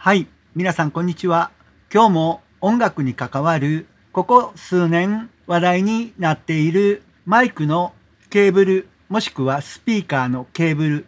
はい、皆さんこんにちは。今日も音楽に関わる、ここ数年話題になっているマイクのケーブル、もしくはスピーカーのケーブル、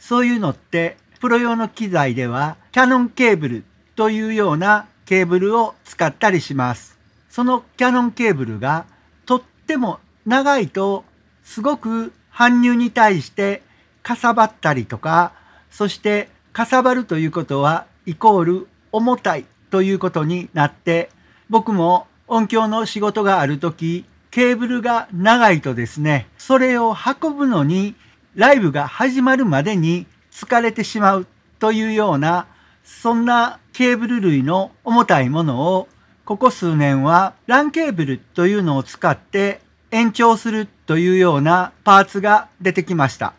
そういうのって、プロ用の機材ではキャノンケーブルというようなケーブルを使ったりします。そのキャノンケーブルがとっても長いとすごく搬入に対してかさばったりとか、そしてかさばるということはイコール重たいということになって、僕も音響の仕事がある時、ケーブルが長いとですね、それを運ぶのにライブが始まるまでに疲れてしまうというような、そんなケーブル類の重たいものを、ここ数年は LAN ケーブルというのを使って延長するというようなパーツが出てきました。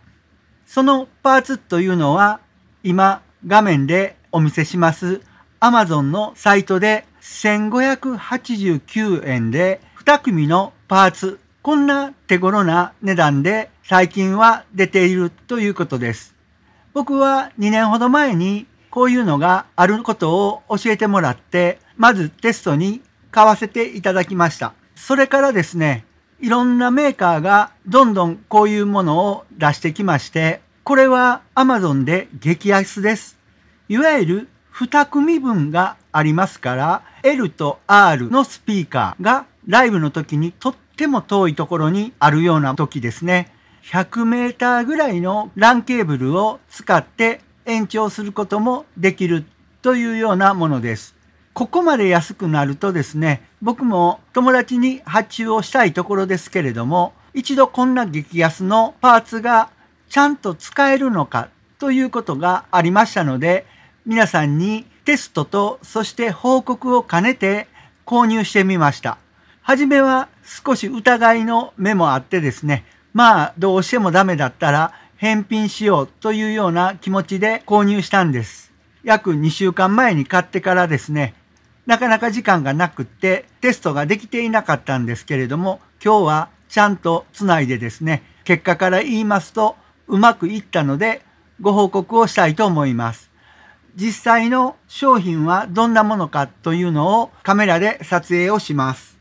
そのパーツというのは今画面でお見せします Amazon のサイトで1589円で2組のパーツ、こんな手頃な値段で最近は出ているということです。僕は2年ほど前にこういうのがあることを教えてもらって、まずテストに買わせていただきました。それからですね、いろんなメーカーがどんどんこういうものを出してきまして、これは Amazon で激安です。いわゆる2組分がありますから、L と R のスピーカーがライブの時にとっても遠いところにあるような時ですね。100メーターぐらいの LAN ケーブルを使って延長することもできるというようなものです。ここまで安くなるとですね、僕も友達に発注をしたいところですけれども、一度こんな激安のパーツがちゃんと使えるのかということがありましたので、皆さんにテストとそして報告を兼ねて購入してみました。はじめは少し疑いの目もあってですね、まあどうしてもダメだったら返品しようというような気持ちで購入したんです。約2週間前に買ってからですね、なかなか時間がなくってテストができていなかったんですけれども、今日はちゃんとつないでですね、結果から言いますとうまくいったのでご報告をしたいと思います。実際の商品はどんなものかというのをカメラで撮影をします。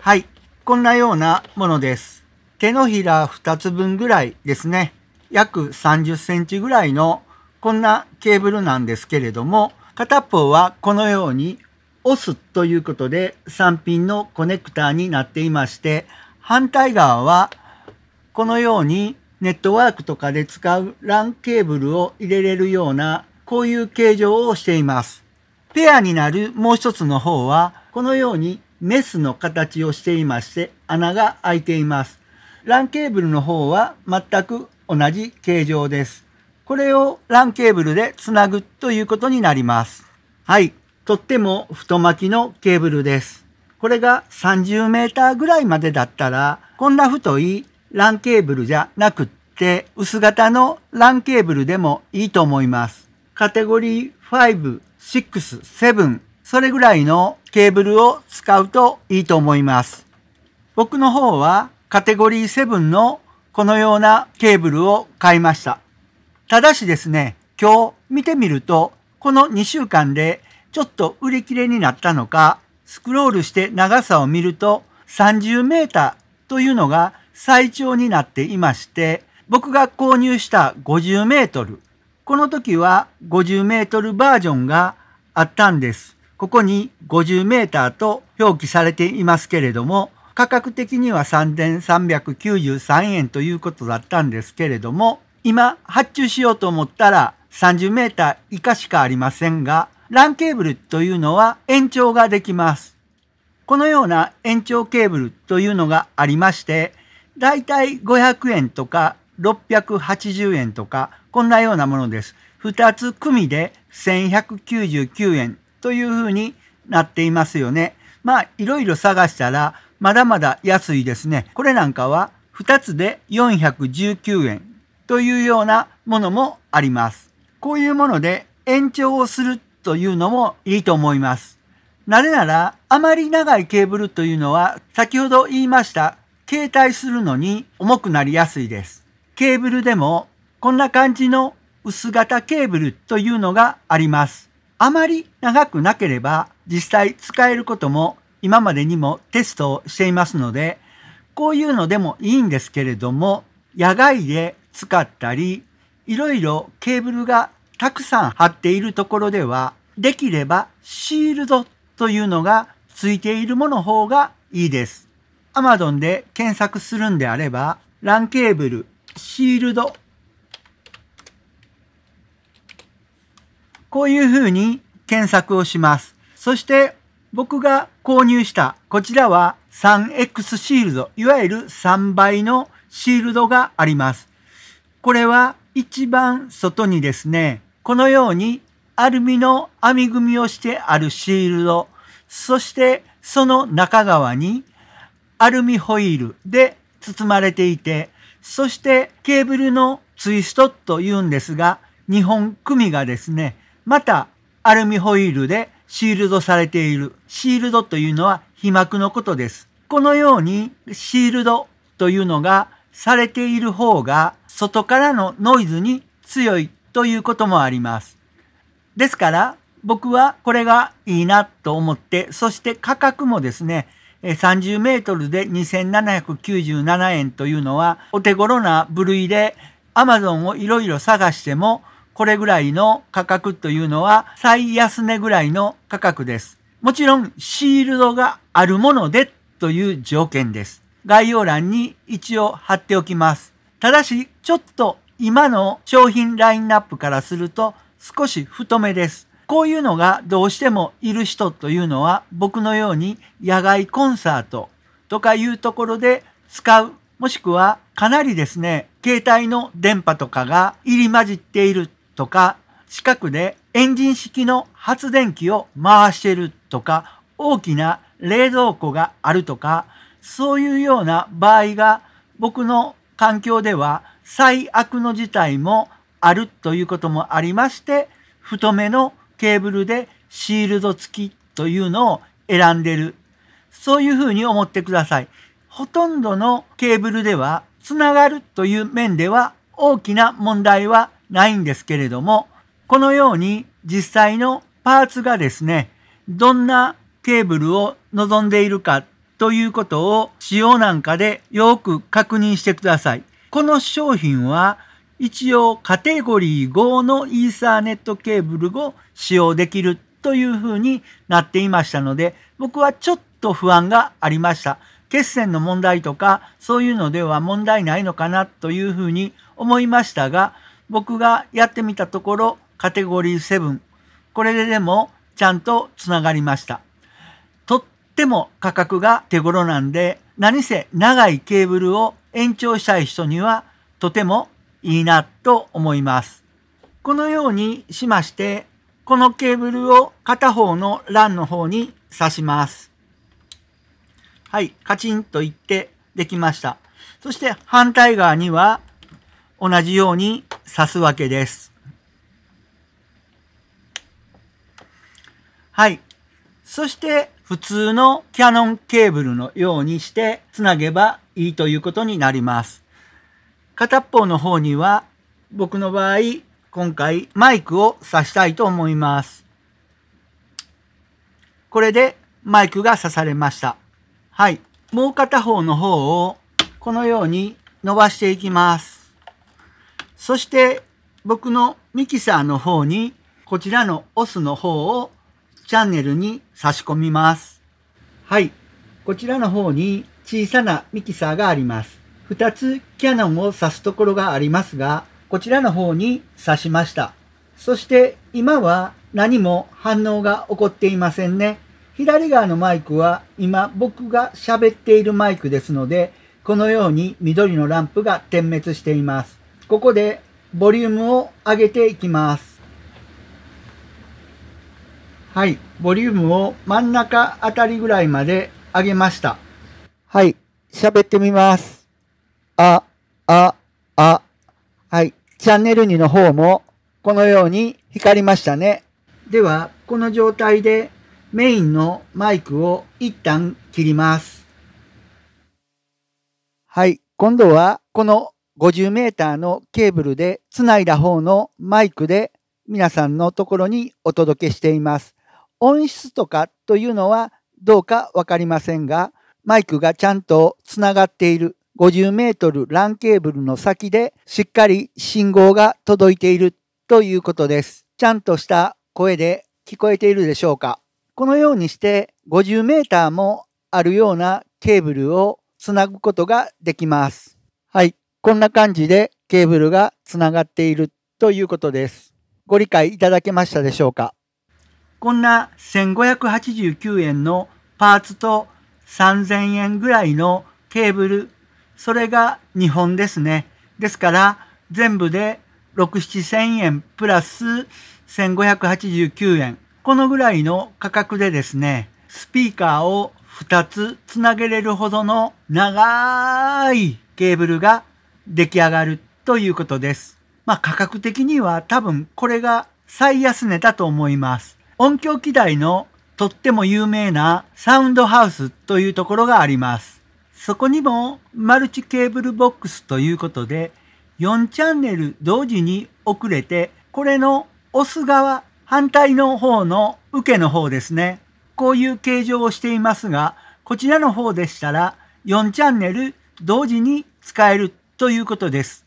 はい。こんなようなものです。手のひら2つ分ぐらいですね。約30センチぐらいのこんなケーブルなんですけれども、片方はこのようにオスということで3ピンのコネクターになっていまして、反対側はこのようにネットワークとかで使う LAN ケーブルを入れれるようなこういう形状をしています。ペアになるもう一つの方は、このようにメスの形をしていまして、穴が開いています。ランケーブルの方は全く同じ形状です。これをランケーブルでつなぐということになります。はい。とっても太巻きのケーブルです。これが30メーターぐらいまでだったら、こんな太いランケーブルじゃなくって、薄型のランケーブルでもいいと思います。カテゴリー5、6、7、それぐらいのケーブルを使うといいと思います。僕の方はカテゴリー7のこのようなケーブルを買いました。ただしですね、今日見てみると、この2週間でちょっと売り切れになったのか、スクロールして長さを見ると30メーターというのが最長になっていまして、僕が購入した50メートルこの時は50メートルバージョンがあったんです。ここに50メーターと表記されていますけれども、価格的には3393円ということだったんですけれども、今発注しようと思ったら30メーター以下しかありませんが、LAN ケーブルというのは延長ができます。このような延長ケーブルというのがありまして、だいたい500円とか680円とか、こんなようなものです。2つ組で1199円というふうになっていますよね。まあ、いろいろ探したら、まだまだ安いですね。これなんかは2つで419円というようなものもあります。こういうもので延長をするというのもいいと思います。なぜなら、あまり長いケーブルというのは、先ほど言いました、携帯するのに重くなりやすいです。ケーブルでもこんな感じの薄型ケーブルというのがあります。あまり長くなければ実際使えることも今までにもテストをしていますので、こういうのでもいいんですけれども、野外で使ったり、いろいろケーブルがたくさん張っているところでは、できればシールドというのがついているもの方がいいです。Amazon で検索するんであれば、LAN ケーブルシールド。こういうふうに検索をします。そして僕が購入したこちらは 3X シールド、いわゆる3倍のシールドがあります。これは一番外にですね、このようにアルミの編み組みをしてあるシールド、そしてその中側にアルミホイールで包まれていて、そしてケーブルのツイストと言うんですが、日本組がですね、またアルミホイールでシールドされている。シールドというのは被膜のことです。このようにシールドというのがされている方が外からのノイズに強いということもあります。ですから僕はこれがいいなと思って、そして価格もですね、30メートルで2797円というのはお手頃な部類で Amazon をいろいろ探してもこれぐらいの価格というのは最安値ぐらいの価格です。もちろんシールドがあるものでという条件です。概要欄に一応貼っておきます。ただしちょっと今の商品ラインナップからすると少し太めです。こういうのがどうしてもいる人というのは僕のように野外コンサートとかいうところで使うもしくはかなりですね携帯の電波とかが入り混じっているとか近くでエンジン式の発電機を回してるとか大きな冷蔵庫があるとかそういうような場合が僕の環境では最悪の事態もあるということもありまして太めのケーブルでシールド付きというのを選んでる。そういうふうに思ってください。ほとんどのケーブルではつながるという面では大きな問題はないんですけれども、このように実際のパーツがですね、どんなケーブルを望んでいるかということを使用なんかでよく確認してください。この商品は一応カテゴリー5のイーサーネットケーブルを使用できるというふうになっていましたので、僕はちょっと不安がありました。血栓の問題とか、そういうのでは問題ないのかなというふうに思いましたが、僕がやってみたところ、カテゴリー7、これででもちゃんとつながりました。とっても価格が手頃なんで、何せ長いケーブルを延長したい人にはとてもいいなと思います。このようにしまして、このケーブルを片方の欄の方に刺します。はい、カチンといってできました。そして反対側には同じように刺すわけです。はい。そして普通のキャノンケーブルのようにしてつなげばいいということになります。片方の方には僕の場合今回マイクを挿したいと思います。これでマイクが刺されました。はい。もう片方の方をこのように伸ばしていきます。そして僕のミキサーの方にこちらのオスの方をチャンネルに差し込みます。はい。こちらの方に小さなミキサーがあります。2つキャノンを刺すところがありますが、こちらの方に刺しました。そして今は何も反応が起こっていませんね。左側のマイクは今僕が喋っているマイクですので、このように緑のランプが点滅しています。ここでボリュームを上げていきます。はい、ボリュームを真ん中あたりぐらいまで上げました。はい、喋ってみます。あ、あ、あ。はい。チャンネル2の方もこのように光りましたね。では、この状態でメインのマイクを一旦切ります。はい。今度はこの50メーターのケーブルでつないだ方のマイクで皆さんのところにお届けしています。音質とかというのはどうかわかりませんが、マイクがちゃんとつながっている50メートルランケーブルの先でしっかり信号が届いているということです。ちゃんとした声で聞こえているでしょうかこのようにして50メーターもあるようなケーブルをつなぐことができます。はい。こんな感じでケーブルがつながっているということです。ご理解いただけましたでしょうかこんな1589円のパーツと3000円ぐらいのケーブルそれが日本ですね。ですから、全部で6、7 0円プラス1589円。このぐらいの価格でですね、スピーカーを2つつなげれるほどの長いケーブルが出来上がるということです。まあ価格的には多分これが最安値だと思います。音響機材のとっても有名なサウンドハウスというところがあります。そこにもマルチケーブルボックスということで、4チャンネル同時に遅れて、これの押す側、反対の方の受けの方ですね。こういう形状をしていますが、こちらの方でしたら4チャンネル同時に使えるということです。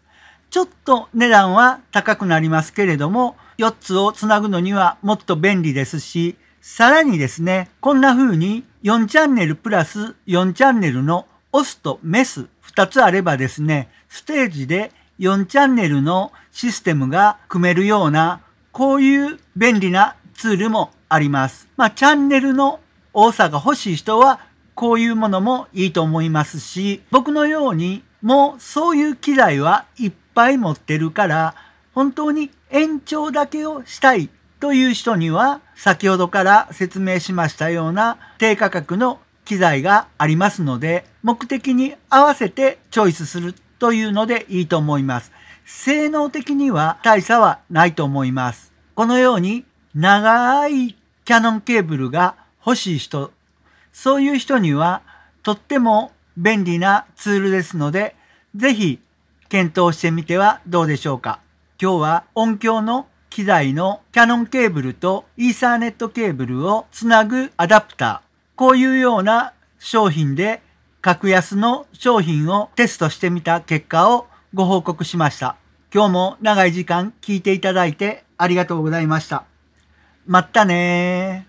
ちょっと値段は高くなりますけれども、4つをつなぐのにはもっと便利ですし、さらにですね、こんな風に4チャンネルプラス4チャンネルのオスとメス2つあればですね、ステージで4チャンネルのシステムが組めるような、こういう便利なツールもあります。まあ、チャンネルの多さが欲しい人は、こういうものもいいと思いますし、僕のように、もうそういう機材はいっぱい持ってるから、本当に延長だけをしたいという人には、先ほどから説明しましたような低価格の機材がありますので、目的に合わせてチョイスするというのでいいと思います。性能的には大差はないと思います。このように長いキャノンケーブルが欲しい人、そういう人にはとっても便利なツールですので、ぜひ検討してみてはどうでしょうか。今日は音響の機材のキャノンケーブルとイーサーネットケーブルをつなぐアダプター、こういうような商品で格安の商品をテストしてみた結果をご報告しました。今日も長い時間聞いていただいてありがとうございました。まったね